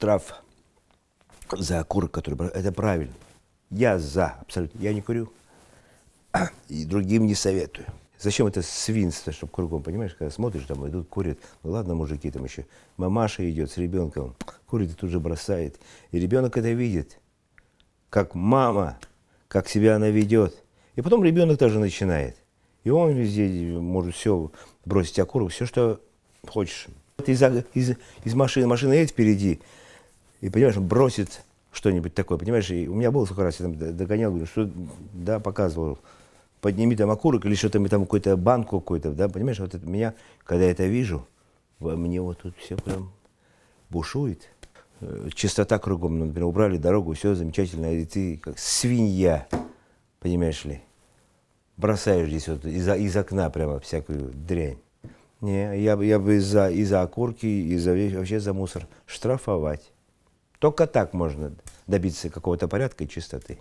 штраф за окурок, который... Это правильно. Я за, абсолютно. Я не курю. И другим не советую. Зачем это свинство, чтобы кругом, понимаешь, когда смотришь, там идут, курят. Ну ладно, мужики, там еще мамаша идет с ребенком, курит и тут же бросает. И ребенок это видит, как мама, как себя она ведет. И потом ребенок тоже начинает. И он везде может все бросить окурок, все, что хочешь. из, из, из машины, машина едет впереди, и, понимаешь, он бросит что-нибудь такое, понимаешь, и у меня было сколько раз, я там догонял, говорю, что, да, показывал, подними там окурок или что-то, там какую-то банку какую-то, да, понимаешь, вот это меня, когда я это вижу, во мне вот тут все прям бушует. Э, чистота кругом, ну, например, убрали дорогу, все замечательно, и ты как свинья, понимаешь ли, бросаешь здесь вот из, из окна прямо всякую дрянь. Не, я, я бы из-за из окурки, из-за вообще за мусор штрафовать. Только так можно добиться какого-то порядка и чистоты.